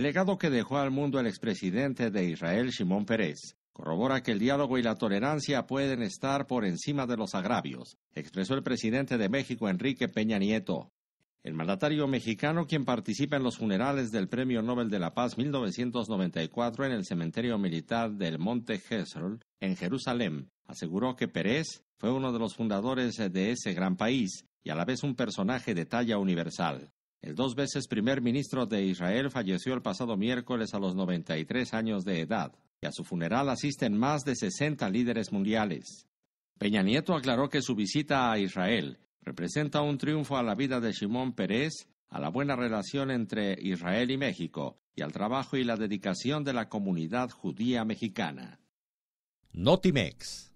El legado que dejó al mundo el expresidente de Israel, Shimon Peres, corrobora que el diálogo y la tolerancia pueden estar por encima de los agravios, expresó el presidente de México, Enrique Peña Nieto. El mandatario mexicano, quien participa en los funerales del Premio Nobel de la Paz 1994 en el cementerio militar del Monte Hesrol, en Jerusalén, aseguró que Pérez fue uno de los fundadores de ese gran país y a la vez un personaje de talla universal. El dos veces primer ministro de Israel falleció el pasado miércoles a los 93 años de edad, y a su funeral asisten más de 60 líderes mundiales. Peña Nieto aclaró que su visita a Israel representa un triunfo a la vida de Simón Pérez, a la buena relación entre Israel y México, y al trabajo y la dedicación de la comunidad judía mexicana. Notimex